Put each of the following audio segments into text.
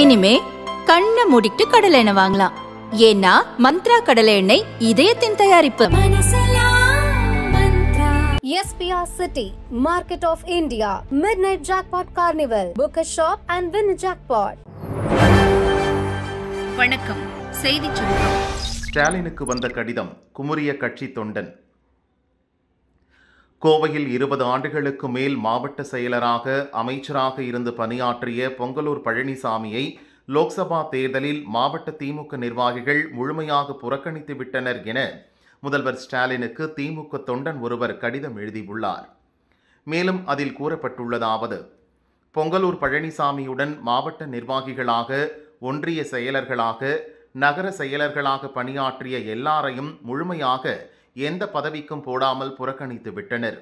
இனிமே கண்ணை மூடிட்டு கடலை எண்ணெய் வாங்கலாம் ஏன்னா மந்த்ரா கடலை எண்ணெய் இதயத்தின் தயாரிப்பு City, city market of India midnight jackpot carnival Shop shop and win jackpot வணக்கம் செய்தி சுருக்கம் ஸ்டாலினுக்கு வந்த கடிதம் குமுறிய கட்சி தொண்டன் கோவையில் இருபது ஆண்டுகளுக்கு மேல் மாவட்ட செயலராக அமைச்சராக இருந்து பணியாற்றிய பொங்கலூர் பழனிசாமியை லோக்சபா தேர்தலில் மாவட்ட திமுக நிர்வாகிகள் முழுமையாக புறக்கணித்து விட்டனர் என முதல்வர் ஸ்டாலினுக்கு திமுக தொண்டன் ஒருவர் கடிதம் எழுதியுள்ளார் மேலும் அதில் கூறப்பட்டுள்ளதாவது பொங்கலூர் பழனிசாமியுடன் மாவட்ட நிர்வாகிகளாக ஒன்றிய செயலர்களாக நகர செயலர்களாக பணியாற்றிய எல்லாரையும் முழுமையாக எந்த பதவிக்கும் போடாமல் புறக்கணித்து விட்டனர்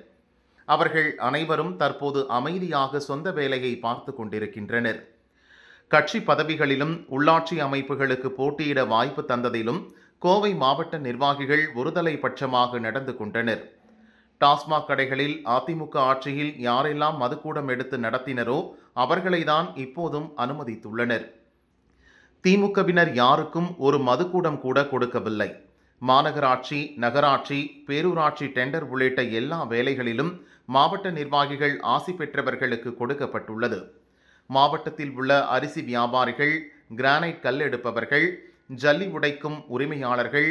அவர்கள் அனைவரும் தற்போது அமைதியாக சொந்த வேலையை பார்த்து கொண்டிருக்கின்றனர் கட்சி பதவிகளிலும் உள்ளாட்சி அமைப்புகளுக்கு போட்டியிட வாய்ப்பு தந்ததிலும் கோவை மாவட்ட நிர்வாகிகள் ஒருதலை பட்சமாக நடந்து கொண்டனர் டாஸ்மாக் கடைகளில் அதிமுக ஆட்சியில் யாரெல்லாம் மதுக்கூடம் எடுத்து நடத்தினரோ அவர்களை தான் இப்போதும் அனுமதித்துள்ளனர் திமுகவினர் யாருக்கும் ஒரு மதுக்கூடம் கூட கொடுக்கவில்லை மாநகராட்சி நகராட்சி பேரூராட்சி டெண்டர் உள்ளிட்ட எல்லா வேலைகளிலும் மாவட்ட நிர்வாகிகள் ஆசி பெற்றவர்களுக்கு கொடுக்கப்பட்டுள்ளது மாவட்டத்தில் உள்ள அரிசி வியாபாரிகள் கிரானைட் கல் எடுப்பவர்கள் ஜல்லி உடைக்கும் உரிமையாளர்கள்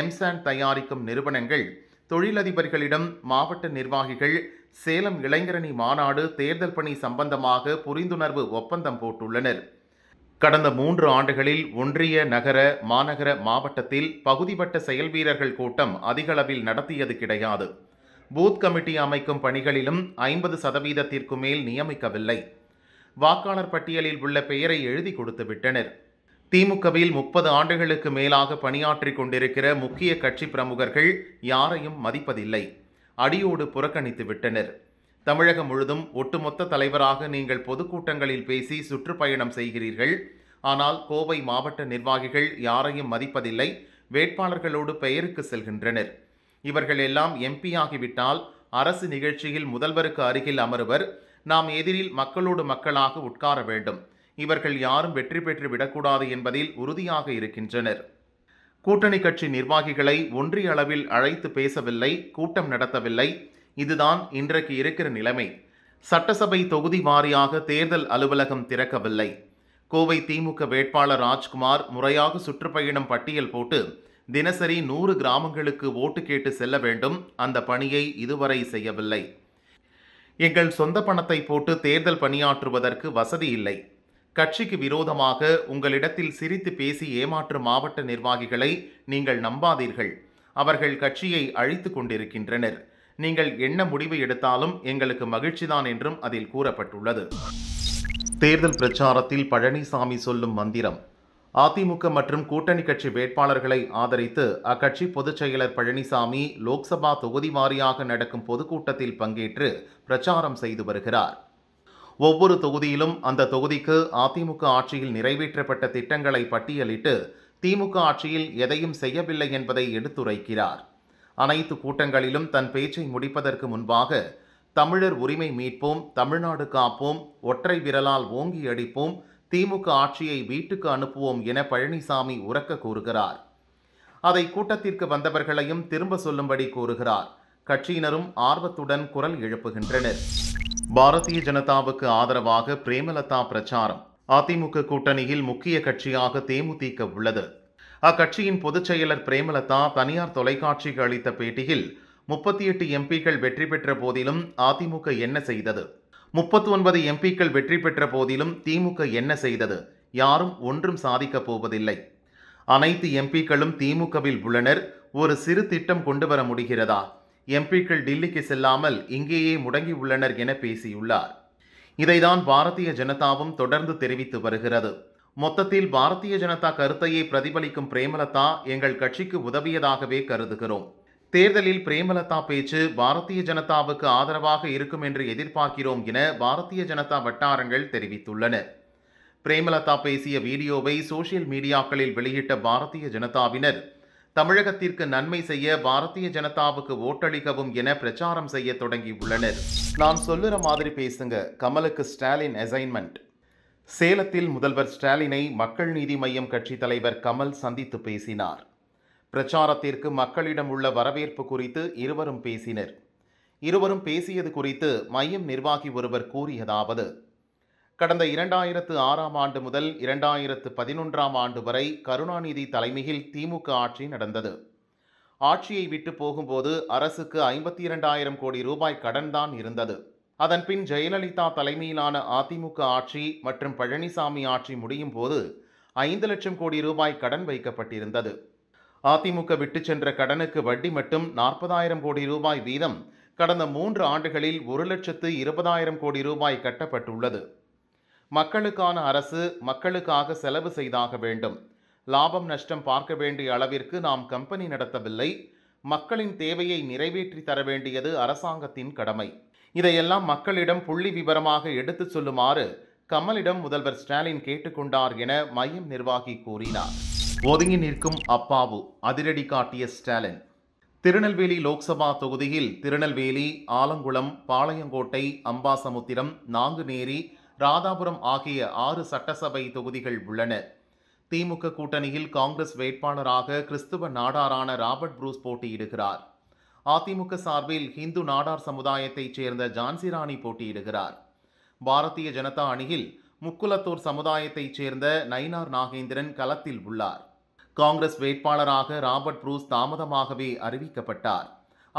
எம்சாண்ட் தயாரிக்கும் நிறுவனங்கள் தொழிலதிபர்களிடம் மாவட்ட நிர்வாகிகள் சேலம் இளைஞரணி மாநாடு தேர்தல் பணி சம்பந்தமாக புரிந்துணர்வு ஒப்பந்தம் போட்டுள்ளனர் கடந்த மூன்று ஆண்டுகளில் ஒன்றிய நகர மாநகர மாவட்டத்தில் பகுதிப்பட்ட செயல் வீரர்கள் கூட்டம் அதிகளவில் நடத்தியது கிடையாது பூத் கமிட்டி அமைக்கும் பணிகளிலும் ஐம்பது சதவீதத்திற்கு மேல் நியமிக்கவில்லை வாக்காளர் பட்டியலில் உள்ள பெயரை எழுதி கொடுத்து விட்டனர் திமுகவில் முப்பது ஆண்டுகளுக்கு மேலாக பணியாற்றிக் கொண்டிருக்கிற முக்கிய கட்சி பிரமுகர்கள் யாரையும் மதிப்பதில்லை அடியோடு புறக்கணித்து விட்டனர் தமிழகம் முழுதும் ஒட்டுமொத்த தலைவராக நீங்கள் பொதுக்கூட்டங்களில் பேசி சுற்றுப்பயணம் செய்கிறீர்கள் ஆனால் கோவை மாவட்ட நிர்வாகிகள் யாரையும் மதிப்பதில்லை வேட்பாளர்களோடு பெயருக்கு செல்கின்றனர் இவர்கள் எல்லாம் எம்பி ஆகிவிட்டால் அரசு நிகழ்ச்சியில் முதல்வருக்கு அருகில் அமருவர் நாம் எதிரில் மக்களோடு மக்களாக உட்கார வேண்டும் இவர்கள் யாரும் வெற்றி பெற்று விடக்கூடாது என்பதில் உறுதியாக இருக்கின்றனர் கூட்டணி கட்சி நிர்வாகிகளை ஒன்றிய அளவில் அழைத்து பேசவில்லை கூட்டம் நடத்தவில்லை இதுதான் இன்றைக்கு இருக்கிற நிலைமை சட்டசபை தொகுதி வாரியாக தேர்தல் அலுவலகம் திறக்கவில்லை கோவை திமுக வேட்பாளர் ராஜ்குமார் முறையாக சுற்றுப்பயணம் பட்டியல் போட்டு தினசரி நூறு கிராமங்களுக்கு ஓட்டு கேட்டு செல்ல வேண்டும் அந்த பணியை இதுவரை செய்யவில்லை எங்கள் சொந்த பணத்தை போட்டு தேர்தல் பணியாற்றுவதற்கு வசதி இல்லை கட்சிக்கு விரோதமாக உங்களிடத்தில் சிரித்து பேசி ஏமாற்றும் மாவட்ட நிர்வாகிகளை நீங்கள் நம்பாதீர்கள் அவர்கள் கட்சியை அழித்து கொண்டிருக்கின்றனர் நீங்கள் என்ன முடிவு எடுத்தாலும் எங்களுக்கு மகிழ்ச்சிதான் என்றும் அதில் கூறப்பட்டுள்ளது தேர்தல் பிரச்சாரத்தில் பழனிசாமி சொல்லும் மந்திரம் அதிமுக மற்றும் கூட்டணி கட்சி வேட்பாளர்களை ஆதரித்து அக்கட்சி பொதுச் செயலர் பழனிசாமி லோக்சபா தொகுதி வாரியாக நடக்கும் பொதுக்கூட்டத்தில் பங்கேற்று பிரச்சாரம் செய்து வருகிறார் ஒவ்வொரு தொகுதியிலும் அந்த தொகுதிக்கு அதிமுக ஆட்சியில் நிறைவேற்றப்பட்ட திட்டங்களை பட்டியலிட்டு திமுக ஆட்சியில் எதையும் செய்யவில்லை என்பதை எடுத்துரைக்கிறார் அனைத்து கூட்டங்களிலும் தன் பேச்சை முடிப்பதற்கு முன்பாக தமிழர் உரிமை மீட்போம் தமிழ்நாடு காப்போம் ஒற்றை விரலால் ஓங்கி அடிப்போம் திமுக ஆட்சியை வீட்டுக்கு அனுப்புவோம் என பழனிசாமி உறக்க கூறுகிறார் அதை கூட்டத்திற்கு வந்தவர்களையும் திரும்ப சொல்லும்படி கூறுகிறார் கட்சியினரும் ஆர்வத்துடன் குரல் எழுப்புகின்றனர் பாரதிய ஜனதாவுக்கு ஆதரவாக பிரேமலதா பிரச்சாரம் அதிமுக கூட்டணியில் முக்கிய கட்சியாக தேமுதிக உள்ளது அக்கட்சியின் பொதுச் செயலர் பிரேமலதா தனியார் தொலைக்காட்சிக்கு அளித்த பேட்டியில் முப்பத்தி எட்டு எம்பிக்கள் வெற்றி பெற்ற போதிலும் அதிமுக என்ன செய்தது முப்பத்தி ஒன்பது எம்பிக்கள் வெற்றி பெற்ற போதிலும் திமுக என்ன செய்தது யாரும் ஒன்றும் சாதிக்கப் போவதில்லை அனைத்து எம்பிக்களும் திமுகவில் உள்ளனர் ஒரு சிறு திட்டம் கொண்டு வர முடிகிறதா எம்பிக்கள் டில்லிக்கு செல்லாமல் இங்கேயே முடங்கி உள்ளனர் என பேசியுள்ளார் இதைதான் பாரதிய ஜனதாவும் தொடர்ந்து தெரிவித்து வருகிறது மொத்தத்தில் பாரதிய ஜனதா கருத்தையை பிரதிபலிக்கும் பிரேமலதா எங்கள் கட்சிக்கு உதவியதாகவே கருதுகிறோம் தேர்தலில் பிரேமலதா பேச்சு பாரதிய ஜனதாவுக்கு ஆதரவாக இருக்கும் என்று எதிர்பார்க்கிறோம் என பாரதிய ஜனதா வட்டாரங்கள் தெரிவித்துள்ளன பிரேமலதா பேசிய வீடியோவை சோசியல் மீடியாக்களில் வெளியிட்ட பாரதிய ஜனதாவினர் தமிழகத்திற்கு நன்மை செய்ய பாரதிய ஜனதாவுக்கு ஓட்டளிக்கவும் என பிரச்சாரம் செய்ய தொடங்கியுள்ளனர் நான் சொல்லுற மாதிரி பேசுங்க கமலுக்கு ஸ்டாலின் அசைன்மெண்ட் சேலத்தில் முதல்வர் ஸ்டாலினை மக்கள் நீதி மய்யம் கட்சி தலைவர் கமல் சந்தித்து பேசினார் பிரச்சாரத்திற்கு மக்களிடம் உள்ள வரவேற்பு குறித்து இருவரும் பேசினர் இருவரும் பேசியது குறித்து மையம் நிர்வாகி ஒருவர் கூறியதாவது கடந்த இரண்டாயிரத்து ஆறாம் ஆண்டு முதல் இரண்டாயிரத்து பதினொன்றாம் ஆண்டு வரை கருணாநிதி தலைமையில் திமுக ஆட்சி நடந்தது ஆட்சியை விட்டு போகும்போது அரசுக்கு ஐம்பத்தி இரண்டாயிரம் கோடி ரூபாய் கடன்தான் இருந்தது அதன்பின் ஜெயலலிதா தலைமையிலான அதிமுக ஆட்சி மற்றும் பழனிசாமி ஆட்சி முடியும் போது ஐந்து லட்சம் கோடி ரூபாய் கடன் வைக்கப்பட்டிருந்தது அதிமுக விட்டு சென்ற கடனுக்கு வட்டி மட்டும் நாற்பதாயிரம் கோடி ரூபாய் வீதம் கடந்த மூன்று ஆண்டுகளில் ஒரு லட்சத்து இருபதாயிரம் கோடி ரூபாய் கட்டப்பட்டுள்ளது மக்களுக்கான அரசு மக்களுக்காக செலவு செய்தாக வேண்டும் லாபம் நஷ்டம் பார்க்க வேண்டிய அளவிற்கு நாம் கம்பெனி நடத்தவில்லை மக்களின் தேவையை நிறைவேற்றி தர வேண்டியது அரசாங்கத்தின் கடமை இதையெல்லாம் மக்களிடம் புள்ளி விவரமாக எடுத்துச் சொல்லுமாறு கமலிடம் முதல்வர் ஸ்டாலின் கேட்டுக்கொண்டார் என மையம் நிர்வாகி கூறினார் ஒதுங்கி நிற்கும் அப்பாவு அதிரடி காட்டிய ஸ்டாலின் திருநெல்வேலி லோக்சபா தொகுதியில் திருநெல்வேலி ஆலங்குளம் பாளையங்கோட்டை அம்பாசமுத்திரம் நாங்குநேரி ராதாபுரம் ஆகிய ஆறு சட்டசபை தொகுதிகள் உள்ளன திமுக கூட்டணியில் காங்கிரஸ் வேட்பாளராக கிறிஸ்துவ நாடாரான ராபர்ட் புரூஸ் போட்டியிடுகிறார் அதிமுக சார்பில் இந்து நாடார் சமுதாயத்தைச் சேர்ந்த ஜான்சிராணி போட்டியிடுகிறார் பாரதிய ஜனதா அணியில் முக்குலத்தோர் சமுதாயத்தைச் சேர்ந்த நயினார் நாகேந்திரன் களத்தில் உள்ளார் காங்கிரஸ் வேட்பாளராக ராபர்ட் புரூஸ் தாமதமாகவே அறிவிக்கப்பட்டார்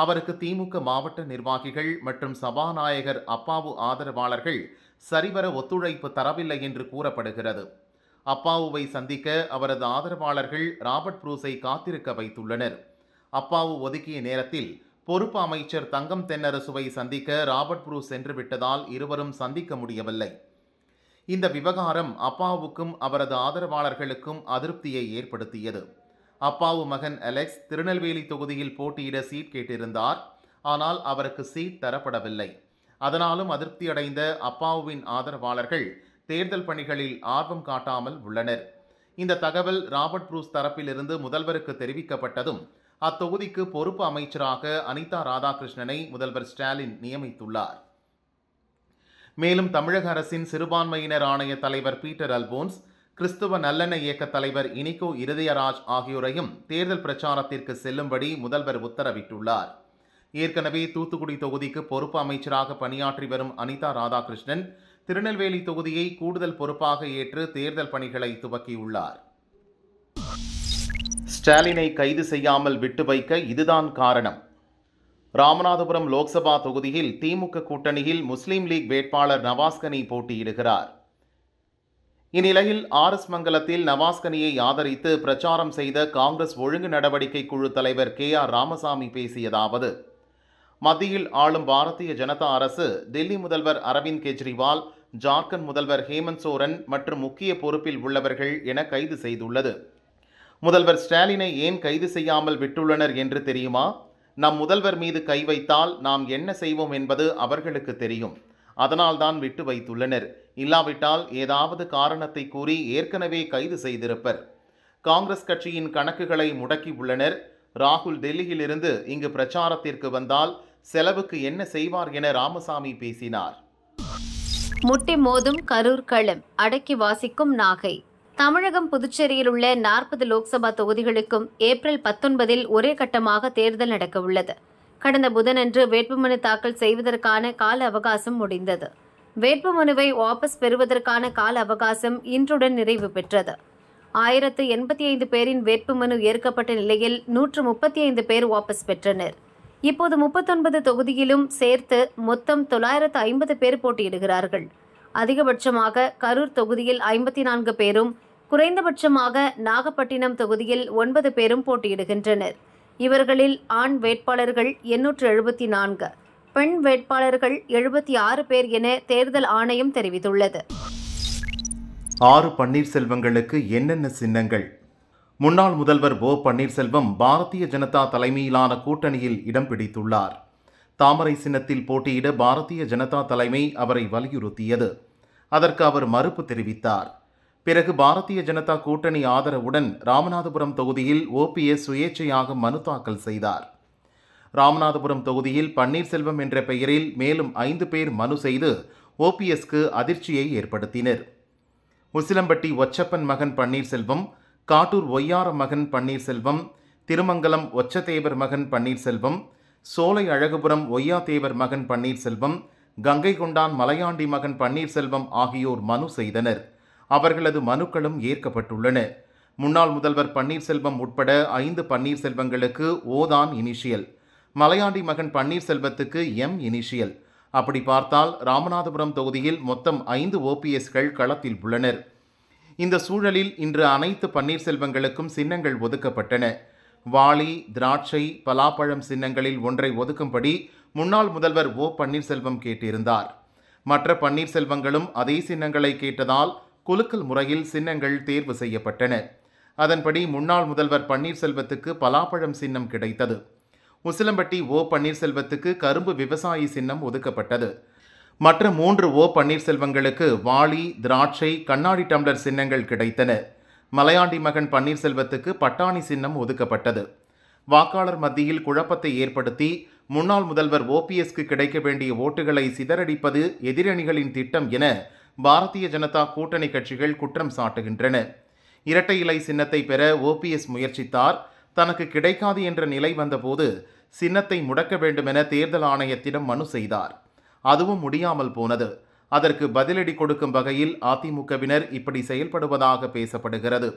அவருக்கு திமுக மாவட்ட நிர்வாகிகள் மற்றும் சபாநாயகர் அப்பாவு ஆதரவாளர்கள் சரிவர ஒத்துழைப்பு தரவில்லை என்று கூறப்படுகிறது அப்பாவுவை சந்திக்க அவரது ஆதரவாளர்கள் ராபர்ட் புரூஸை காத்திருக்க வைத்துள்ளனர் அப்பாவு ஒதுக்கிய நேரத்தில் பொறுப்பு அமைச்சர் தங்கம் தென்னரசுவை சந்திக்க ராபர்ட் புரூஸ் சென்று விட்டதால் இருவரும் சந்திக்க முடியவில்லை இந்த விவகாரம் அப்பாவுக்கும் அவரது ஆதரவாளர்களுக்கும் அதிருப்தியை ஏற்படுத்தியது அப்பாவு மகன் அலெக்ஸ் திருநெல்வேலி தொகுதியில் போட்டியிட சீட் கேட்டிருந்தார் ஆனால் அவருக்கு சீட் தரப்படவில்லை அதனாலும் அதிருப்தியடைந்த அப்பாவுவின் ஆதரவாளர்கள் தேர்தல் பணிகளில் ஆர்வம் காட்டாமல் உள்ளனர் இந்த தகவல் ராபர்ட் ப்ரூஸ் தரப்பிலிருந்து முதல்வருக்கு தெரிவிக்கப்பட்டதும் அத்தொகுதிக்கு பொறுப்பு அமைச்சராக அனிதா ராதாகிருஷ்ணனை முதல்வர் ஸ்டாலின் நியமித்துள்ளார் மேலும் தமிழக அரசின் சிறுபான்மையினர் ஆணைய தலைவர் பீட்டர் அல்போன்ஸ் கிறிஸ்துவ நல்லெண்ண இயக்க தலைவர் இனிகோ இருதயராஜ் ஆகியோரையும் தேர்தல் பிரச்சாரத்திற்கு செல்லும்படி முதல்வர் உத்தரவிட்டுள்ளார் ஏற்கனவே தூத்துக்குடி தொகுதிக்கு பொறுப்பு அமைச்சராக பணியாற்றி வரும் அனிதா ராதாகிருஷ்ணன் திருநெல்வேலி தொகுதியை கூடுதல் பொறுப்பாக ஏற்று தேர்தல் பணிகளை துவக்கியுள்ளார் ஸ்டாலினை கைது செய்யாமல் விட்டு வைக்க இதுதான் காரணம் ராமநாதபுரம் லோக்சபா தொகுதியில் திமுக கூட்டணியில் முஸ்லீம் லீக் வேட்பாளர் நவாஸ்கனி போட்டியிடுகிறார் இந்நிலையில் ஆர் எஸ் மங்கலத்தில் நவாஸ்கனியை ஆதரித்து பிரச்சாரம் செய்த காங்கிரஸ் ஒழுங்கு நடவடிக்கை குழு தலைவர் கே ஆர் ராமசாமி பேசியதாவது மத்தியில் ஆளும் பாரதிய ஜனதா அரசு டெல்லி முதல்வர் அரவிந்த் கெஜ்ரிவால் ஜார்க்கண்ட் முதல்வர் ஹேமந்த் சோரன் மற்றும் முக்கிய பொறுப்பில் உள்ளவர்கள் என கைது செய்துள்ளது முதல்வர் ஸ்டாலினை ஏன் கைது செய்யாமல் விட்டுள்ளனர் என்று தெரியுமா நம் முதல்வர் மீது கை வைத்தால் நாம் என்ன செய்வோம் என்பது அவர்களுக்கு தெரியும் அதனால்தான் விட்டு வைத்துள்ளனர் இல்லாவிட்டால் ஏதாவது காரணத்தை கூறி ஏற்கனவே கைது செய்திருப்பர் காங்கிரஸ் கட்சியின் கணக்குகளை முடக்கி உள்ளனர் ராகுல் டெல்லியிலிருந்து இங்கு பிரச்சாரத்திற்கு வந்தால் செலவுக்கு என்ன செய்வார் என ராமசாமி பேசினார் முட்டி மோதும் கரூர் களம் அடக்கி வாசிக்கும் நாகை தமிழகம் புதுச்சேரியில் உள்ள நாற்பது லோக்சபா தொகுதிகளுக்கும் ஏப்ரல் பத்தொன்பதில் ஒரே கட்டமாக தேர்தல் நடக்க உள்ளது கடந்த புதனன்று வேட்புமனு தாக்கல் செய்வதற்கான கால அவகாசம் முடிந்தது வேட்புமனுவை வாபஸ் பெறுவதற்கான கால அவகாசம் இன்றுடன் நிறைவு பெற்றது ஆயிரத்து எண்பத்தி ஐந்து பேரின் வேட்புமனு ஏற்கப்பட்ட நிலையில் நூற்று முப்பத்தி ஐந்து பேர் வாபஸ் பெற்றனர் இப்போது முப்பத்தொன்பது தொகுதியிலும் சேர்த்து மொத்தம் தொள்ளாயிரத்து ஐம்பது பேர் போட்டியிடுகிறார்கள் அதிகபட்சமாக கரூர் தொகுதியில் ஐம்பத்தி நான்கு பேரும் குறைந்தபட்சமாக நாகப்பட்டினம் தொகுதியில் ஒன்பது பேரும் போட்டியிடுகின்றனர் இவர்களில் ஆண் வேட்பாளர்கள் எண்ணூற்று எழுபத்தி நான்கு பெண் வேட்பாளர்கள் எழுபத்தி ஆறு பேர் என தேர்தல் ஆணையம் தெரிவித்துள்ளது ஆறு பன்னீர்செல்வங்களுக்கு என்னென்ன சின்னங்கள் முன்னாள் முதல்வர் ஓ பன்னீர்செல்வம் பாரதிய ஜனதா தலைமையிலான கூட்டணியில் இடம் பிடித்துள்ளார் தாமரை சின்னத்தில் போட்டியிட பாரதிய ஜனதா தலைமை அவரை வலியுறுத்தியது அதற்கு அவர் மறுப்பு தெரிவித்தார் பிறகு பாரதிய ஜனதா கூட்டணி ஆதரவுடன் ராமநாதபுரம் தொகுதியில் ஓபிஎஸ் சுயேட்சையாக மனு தாக்கல் செய்தார் ராமநாதபுரம் தொகுதியில் பன்னீர்செல்வம் என்ற பெயரில் மேலும் ஐந்து பேர் மனு செய்து ஓபிஎஸ்க்கு அதிர்ச்சியை ஏற்படுத்தினர் உசிலம்பட்டி ஒச்சப்பன் மகன் பன்னீர்செல்வம் காட்டூர் ஒய்யார மகன் பன்னீர்செல்வம் திருமங்கலம் ஒச்சதேவர் மகன் பன்னீர்செல்வம் சோலை அழகுபுரம் ஒய்யாதேவர் மகன் பன்னீர்செல்வம் கங்கை கொண்டான் மலையாண்டி மகன் பன்னீர்செல்வம் ஆகியோர் மனு செய்தனர் அவர்களது மனுக்களும் ஏற்கப்பட்டுள்ளன முன்னாள் முதல்வர் பன்னீர்செல்வம் உட்பட ஐந்து பன்னீர்செல்வங்களுக்கு ஓதான் இனிஷியல் மலையாண்டி மகன் பன்னீர்செல்வத்துக்கு எம் இனிஷியல் அப்படி பார்த்தால் ராமநாதபுரம் தொகுதியில் மொத்தம் ஐந்து ஓபிஎஸ்கள் களத்தில் உள்ளனர் இந்த சூழலில் இன்று அனைத்து பன்னீர்செல்வங்களுக்கும் சின்னங்கள் ஒதுக்கப்பட்டன வாளி திராட்சை பலாப்பழம் சின்னங்களில் ஒன்றை ஒதுக்கும்படி முன்னாள் முதல்வர் ஓ பன்னீர்செல்வம் கேட்டிருந்தார் மற்ற பன்னீர்செல்வங்களும் அதே சின்னங்களை கேட்டதால் குலுக்கல் முறையில் சின்னங்கள் தேர்வு செய்யப்பட்டன அதன்படி முன்னாள் முதல்வர் பன்னீர்செல்வத்துக்கு பலாப்பழம் சின்னம் கிடைத்தது உசிலம்பட்டி ஓ பன்னீர்செல்வத்துக்கு கரும்பு விவசாயி சின்னம் ஒதுக்கப்பட்டது மற்ற மூன்று ஓ பன்னீர்செல்வங்களுக்கு வாளி திராட்சை கண்ணாடி டம்ளர் சின்னங்கள் கிடைத்தன மலையாண்டி மகன் பன்னீர்செல்வத்துக்கு பட்டாணி சின்னம் ஒதுக்கப்பட்டது வாக்காளர் மத்தியில் குழப்பத்தை ஏற்படுத்தி முன்னாள் முதல்வர் ஓபிஎஸ்க்கு கிடைக்க வேண்டிய ஓட்டுகளை சிதறடிப்பது எதிரணிகளின் திட்டம் என பாரதிய ஜனதா கூட்டணி கட்சிகள் குற்றம் சாட்டுகின்றன இரட்டை இலை சின்னத்தை பெற ஓபிஎஸ் முயற்சித்தார் தனக்கு கிடைக்காது என்ற நிலை வந்தபோது சின்னத்தை முடக்க வேண்டுமென தேர்தல் ஆணையத்திடம் மனு செய்தார் அதுவும் முடியாமல் போனது அதற்கு பதிலடி கொடுக்கும் வகையில் அதிமுகவினர் இப்படி செயல்படுவதாக பேசப்படுகிறது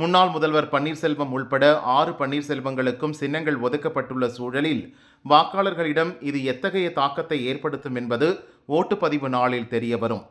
முன்னாள் முதல்வர் பன்னீர்செல்வம் உள்பட ஆறு பன்னீர்செல்வங்களுக்கும் சின்னங்கள் ஒதுக்கப்பட்டுள்ள சூழலில் வாக்காளர்களிடம் இது எத்தகைய தாக்கத்தை ஏற்படுத்தும் என்பது ஓட்டுப்பதிவு நாளில் தெரியவரும்